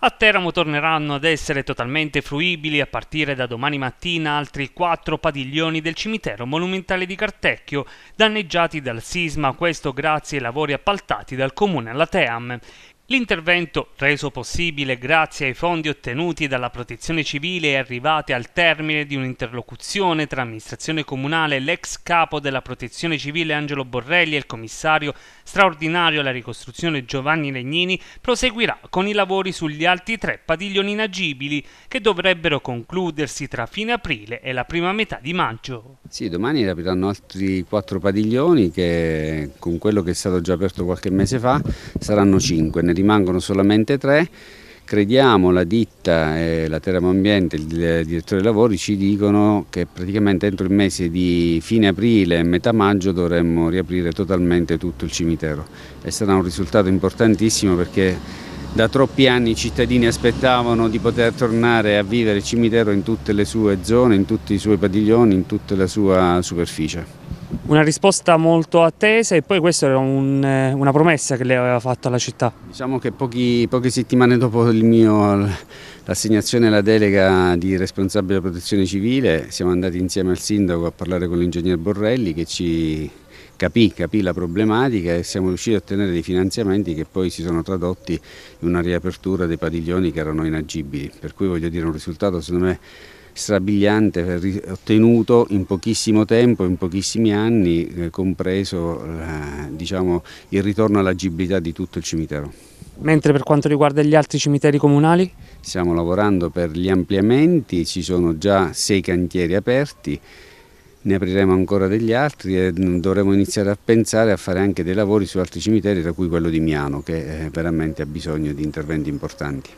A Teramo torneranno ad essere totalmente fruibili a partire da domani mattina altri quattro padiglioni del cimitero monumentale di Cartecchio, danneggiati dal sisma, questo grazie ai lavori appaltati dal comune alla Team. L'intervento, reso possibile grazie ai fondi ottenuti dalla Protezione Civile, e arrivato al termine di un'interlocuzione tra amministrazione comunale l'ex capo della Protezione Civile Angelo Borrelli e il commissario straordinario alla ricostruzione Giovanni Legnini, proseguirà con i lavori sugli altri tre padiglioni inagibili che dovrebbero concludersi tra fine aprile e la prima metà di maggio. Sì, domani apriranno altri quattro padiglioni che con quello che è stato già aperto qualche mese fa saranno cinque rimangono solamente tre. Crediamo la ditta e la Teramo Ambiente, il direttore dei lavori, ci dicono che praticamente entro il mese di fine aprile e metà maggio dovremmo riaprire totalmente tutto il cimitero e sarà un risultato importantissimo perché da troppi anni i cittadini aspettavano di poter tornare a vivere il cimitero in tutte le sue zone, in tutti i suoi padiglioni, in tutta la sua superficie una risposta molto attesa e poi questa era un, eh, una promessa che lei aveva fatto alla città. Diciamo che pochi, poche settimane dopo l'assegnazione alla delega di responsabile della protezione civile siamo andati insieme al sindaco a parlare con l'ingegner Borrelli che ci capì, capì la problematica e siamo riusciti a ottenere dei finanziamenti che poi si sono tradotti in una riapertura dei padiglioni che erano inagibili. Per cui voglio dire un risultato secondo me strabiliante ottenuto in pochissimo tempo, in pochissimi anni, eh, compreso eh, diciamo, il ritorno all'agibilità di tutto il cimitero. Mentre per quanto riguarda gli altri cimiteri comunali? Stiamo lavorando per gli ampliamenti, ci sono già sei cantieri aperti, ne apriremo ancora degli altri e mm, dovremo iniziare a pensare a fare anche dei lavori su altri cimiteri, tra cui quello di Miano, che eh, veramente ha bisogno di interventi importanti.